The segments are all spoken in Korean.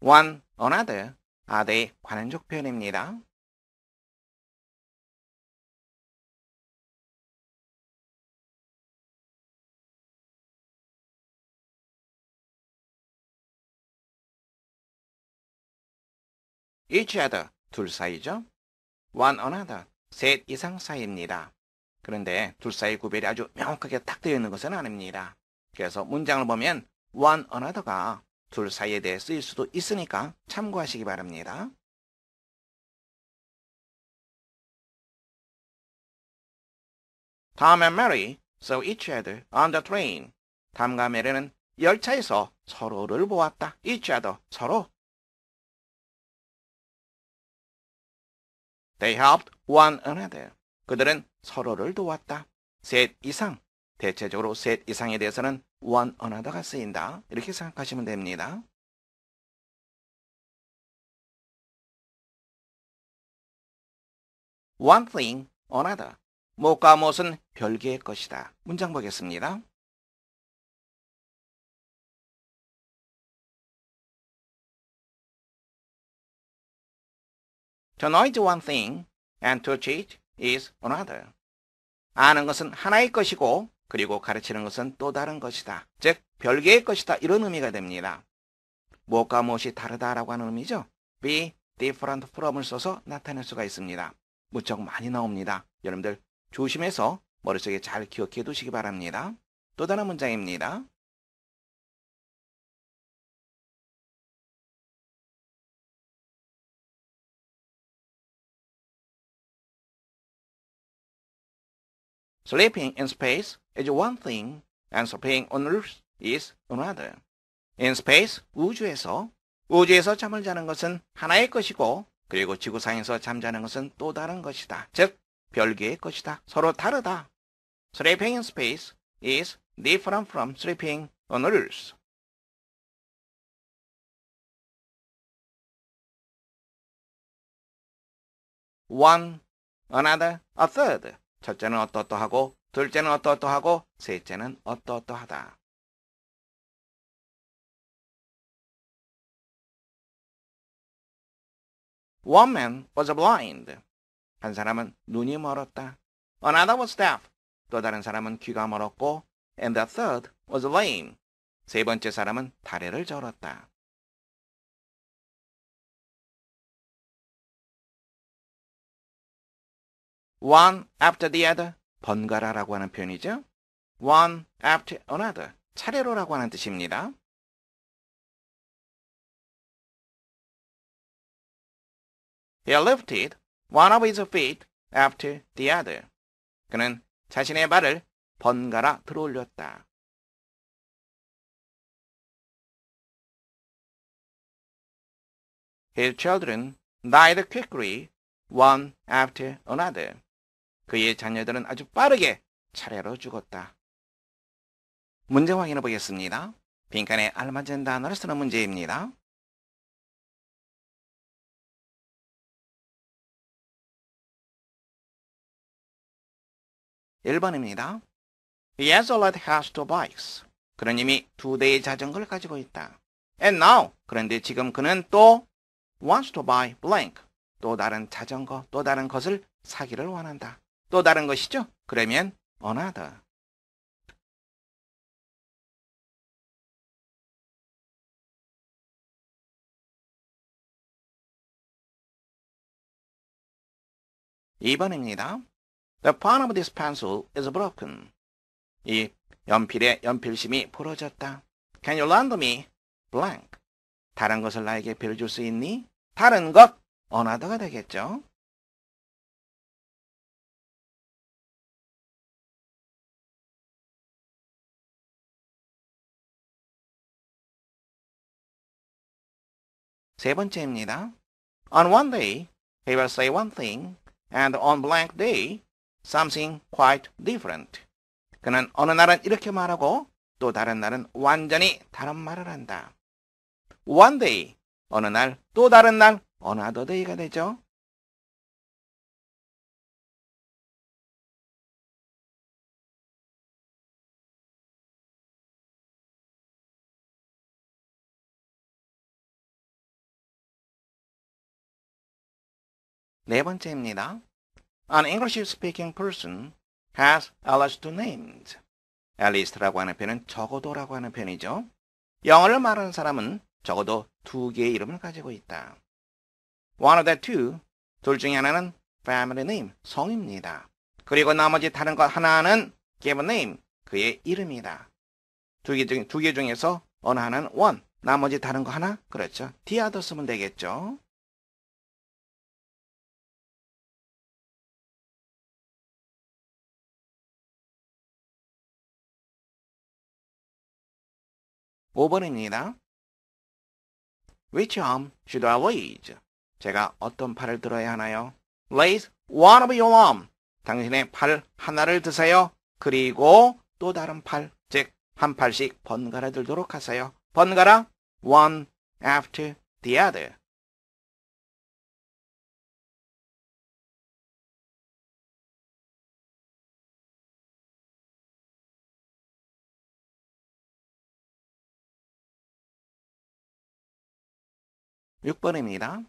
one another 아대 의 관행적 표현입니다. e 치 c h other 둘 사이죠. one another 셋 이상 사이입니다. 그런데 둘 사이 구별이 아주 명확하게 딱 되어 있는 것은 아닙니다. 그래서 문장을 보면 one another가 둘 사이에 대해 쓰일 수도 있으니까 참고하시기 바랍니다. Tom Mary saw each other on the train. 탐과 메리는 열차에서 서로를 보았다. each other, 서로. They helped one another. 그들은 서로를 도왔다. 셋 이상, 대체적으로 셋 이상에 대해서는 one another가 쓰인다. 이렇게 생각하시면 됩니다. one thing, another. 뭐가 무엇은 별개의 것이다. 문장 보겠습니다. To know is one thing and to teach is another. 아는 것은 하나의 것이고 그리고 가르치는 것은 또 다른 것이다. 즉, 별개의 것이다. 이런 의미가 됩니다. 무엇과 무엇이 다르다라고 하는 의미죠. be different from을 써서 나타낼 수가 있습니다. 무척 많이 나옵니다. 여러분들 조심해서 머릿속에 잘 기억해 두시기 바랍니다. 또 다른 문장입니다. Sleeping in space is one thing and sleeping on Earth is another. In space, 우주에서, 우주에서 잠을 자는 것은 하나의 것이고 그리고 지구상에서 잠자는 것은 또 다른 것이다. 즉, 별개의 것이다. 서로 다르다. Sleeping in space is different from sleeping on Earth. one, another, a third. 첫째는 어떠어떠하고 둘째는 어떠어떠하고 셋째는 어떠어떠하다. One man was blind. 한 사람은 눈이 멀었다. Another was deaf. 또 다른 사람은 귀가 멀었고 And the third was lame. 세 번째 사람은 다리를 절었다. one after the other 번갈아라고 하는 표현이죠. one after another 차례로라고 하는 뜻입니다. h lifted one of his feet after the other. 그는 자신의 발을 번갈아 들어올렸다. h children died quickly one after another. 그의 자녀들은 아주 빠르게 차례로 죽었다. 문제 확인해 보겠습니다. 빈칸에 알맞은 단어를 쓰는 문제입니다. 1번입니다 y a s o l o t has two bikes. 그런 이미 두 대의 자전거를 가지고 있다. And now, 그런데 지금 그는 또 wants to buy blank. 또 다른 자전거, 또 다른 것을 사기를 원한다. 또 다른 것이죠? 그러면 another. 2번입니다 The pen of this pencil is broken. 이 연필의 연필심이 부러졌다. Can you lend me blank? 다른 것을 나에게 빌려줄 수 있니? 다른 것, another가 되겠죠. 세 번째입니다. On one day, he will say one thing, and on blank day, something quite different. 그는 어느 날은 이렇게 말하고 또 다른 날은 완전히 다른 말을 한다. One day, 어느 날, 또 다른 날, another day가 되죠. 네 번째입니다. An English-speaking person has at least two names. at least라고 하는 표현은 적어도라고 하는 표현이죠. 영어를 말하는 사람은 적어도 두 개의 이름을 가지고 있다. One of the two, 둘 중에 하나는 family name, 성입니다. 그리고 나머지 다른 것 하나는 given name, 그의 이름이다. 두개두개 중에서 어느 하나는 one, 나머지 다른 거 하나, 그렇죠. the other 쓰면 되겠죠. 5번입니다. Which arm should I raise? 제가 어떤 팔을 들어야 하나요? Raise one of your arm. 당신의 팔 하나를 드세요. 그리고 또 다른 팔, 즉 한 팔씩 번갈아 들도록 하세요. 번갈아 one after the other. 6번입니다.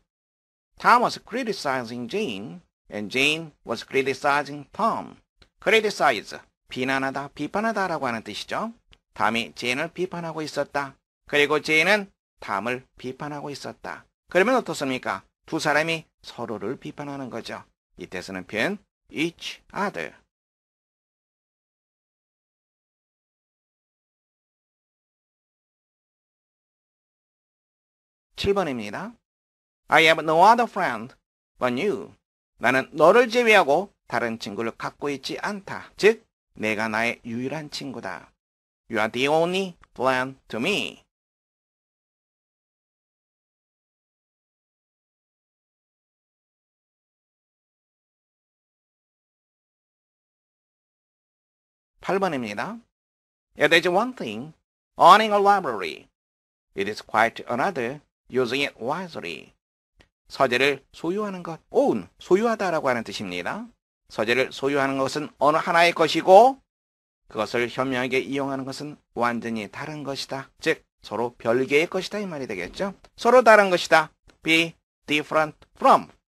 Tom was criticizing Jane and Jane was criticizing Tom. criticize, 비난하다, 비판하다 라고 하는 뜻이죠. 탐이 제인을 비판하고 있었다. 그리고 제인은 탐을 비판하고 있었다. 그러면 어떻습니까? 두 사람이 서로를 비판하는 거죠. 이때 쓰는 표현 each other. 7번입니다. I have no other friend but you. 나는 너를 제외하고 다른 친구를 갖고 있지 않다. 즉, 내가 나의 유일한 친구다. You are the only friend to me. (8번입니다) It is one thing owning a library. It is quite another using it wisely. 서재를 소유하는 것, own, 소유하다라고 하는 뜻입니다. 서재를 소유하는 것은 어느 하나의 것이고 그것을 현명하게 이용하는 것은 완전히 다른 것이다. 즉, 서로 별개의 것이다 이 말이 되겠죠. 서로 다른 것이다. be different from.